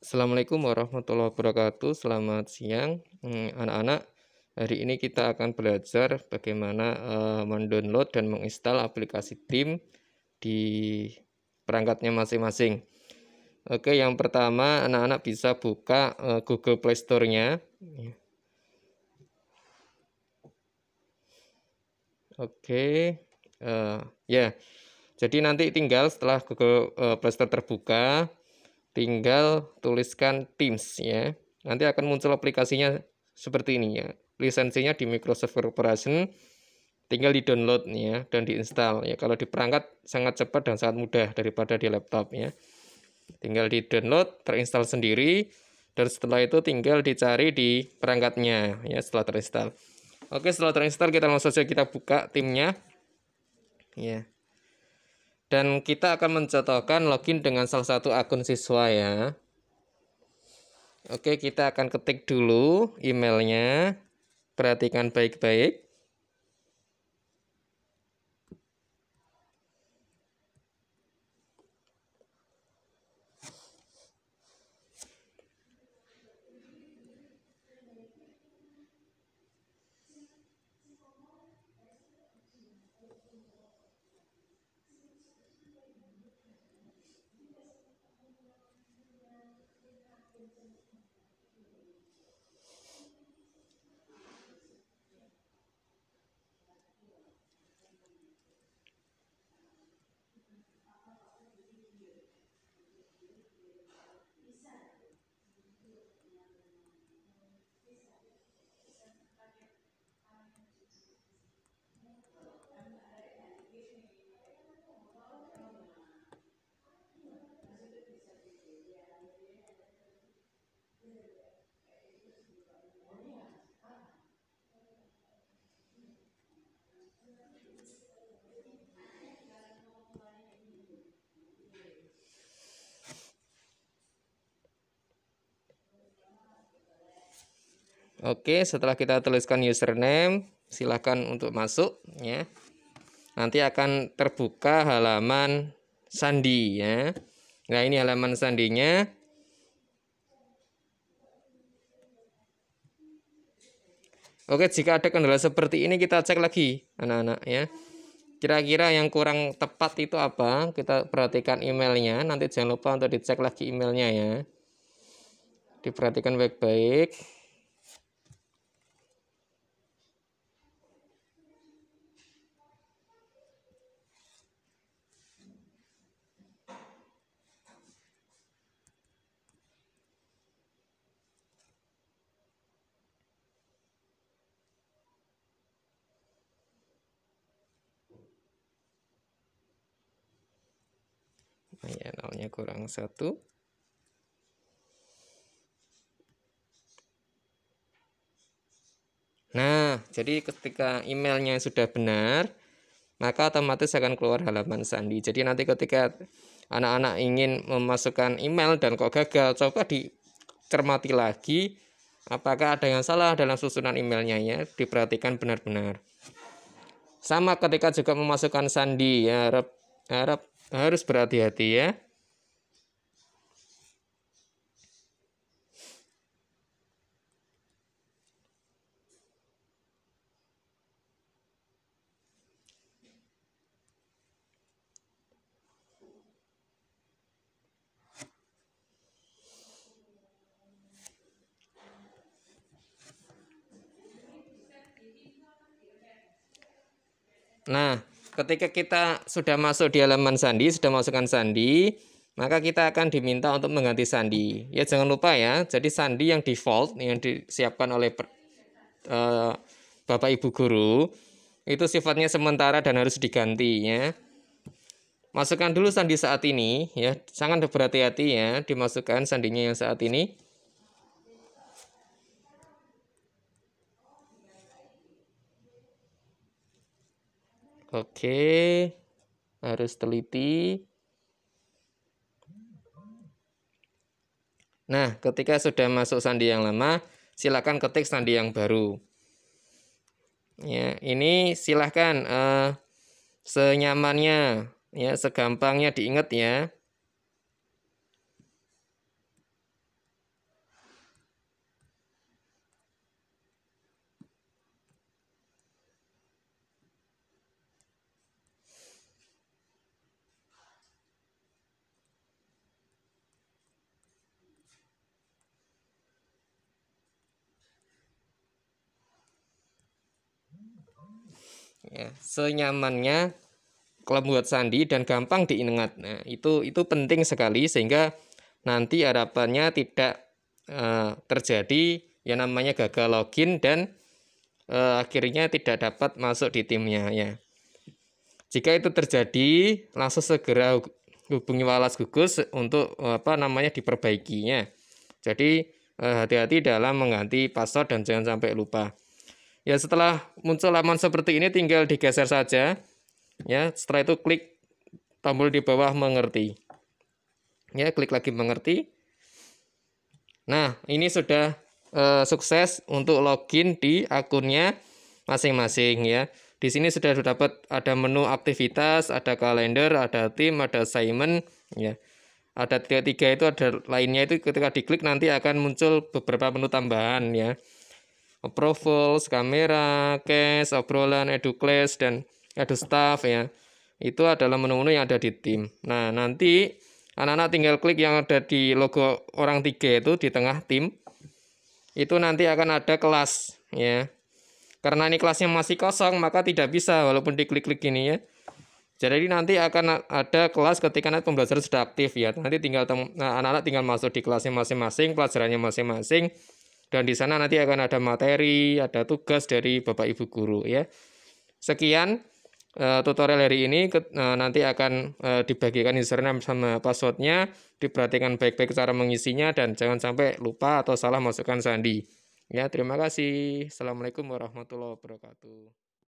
Assalamualaikum warahmatullahi wabarakatuh. Selamat siang hmm, anak-anak. Hari ini kita akan belajar bagaimana uh, mendownload dan menginstal aplikasi Team di perangkatnya masing-masing. Oke, yang pertama anak-anak bisa buka uh, Google Play Store-nya. Oke, uh, ya. Yeah. Jadi nanti tinggal setelah Google uh, Play Store terbuka, tinggal tuliskan Teams ya. Nanti akan muncul aplikasinya seperti ini ya. Lisensinya di Microsoft Corporation tinggal di download ya dan diinstal ya. Kalau di perangkat sangat cepat dan sangat mudah daripada di laptop ya. Tinggal di download, terinstal sendiri dan setelah itu tinggal dicari di perangkatnya ya setelah terinstall. Oke, setelah terinstall kita langsung saja kita buka timnya. Ya dan kita akan mencontohkan login dengan salah satu akun siswa ya. Oke, kita akan ketik dulu emailnya. Perhatikan baik-baik. Oke, setelah kita tuliskan username, silakan untuk masuk ya. Nanti akan terbuka halaman sandi ya. Nah, ini halaman sandinya. Oke, jika ada kendala seperti ini kita cek lagi anak-anak ya. Kira-kira yang kurang tepat itu apa? Kita perhatikan emailnya. Nanti jangan lupa untuk dicek lagi emailnya ya. Diperhatikan baik-baik. ya nolnya kurang satu Nah, jadi ketika emailnya sudah benar, maka otomatis akan keluar halaman sandi. Jadi nanti ketika anak-anak ingin memasukkan email dan kok gagal, coba dicermati lagi apakah ada yang salah dalam susunan emailnya ya, diperhatikan benar-benar. Sama ketika juga memasukkan sandi, ya harap harap harus berhati-hati ya. Nah, ketika kita sudah masuk di halaman sandi, sudah masukkan sandi, maka kita akan diminta untuk mengganti sandi. Ya jangan lupa ya, jadi sandi yang default yang disiapkan oleh uh, Bapak Ibu guru itu sifatnya sementara dan harus diganti ya. Masukkan dulu sandi saat ini ya. Sangat berhati-hati ya dimasukkan sandinya yang saat ini. Oke, harus teliti. Nah, ketika sudah masuk sandi yang lama, silakan ketik sandi yang baru. Ya, ini silahkan uh, senyamannya, ya, segampangnya diingat ya. ya, senyamannya buat sandi dan gampang diingat. Nah, itu itu penting sekali sehingga nanti harapannya tidak uh, terjadi yang namanya gagal login dan uh, akhirnya tidak dapat masuk di timnya ya. Jika itu terjadi, langsung segera hubungi Walas Gugus untuk apa namanya diperbaikinya. Jadi eh, hati-hati dalam mengganti password dan jangan sampai lupa. Ya, setelah muncul laman seperti ini tinggal digeser saja. Ya, setelah itu klik tombol di bawah mengerti. Ya, klik lagi mengerti. Nah, ini sudah eh, sukses untuk login di akunnya masing-masing ya. Di sini sudah dapat ada menu aktivitas, ada kalender, ada tim, ada assignment ya. Ada tiga, tiga itu ada lainnya itu ketika diklik nanti akan muncul beberapa menu tambahan ya approvals, kamera, case, obrolan, educlass, dan edu staff ya. Itu adalah menu-menu yang ada di tim. Nah, nanti anak-anak tinggal klik yang ada di logo orang tiga itu di tengah tim. Itu nanti akan ada kelas ya. Karena ini kelasnya masih kosong, maka tidak bisa walaupun diklik-klik ini ya. Jadi nanti akan ada kelas ketika anak pembelajaran sudah aktif ya. Nanti tinggal anak-anak tinggal masuk di kelasnya masing-masing, pelajarannya masing-masing dan di sana nanti akan ada materi, ada tugas dari Bapak Ibu guru ya. Sekian uh, tutorial hari ini ke, uh, eh, nanti akan uh, dibagikan username sama passwordnya, diperhatikan baik-baik cara mengisinya dan jangan sampai lupa atau salah masukkan sandi. Ya, terima kasih. Assalamualaikum warahmatullahi wabarakatuh.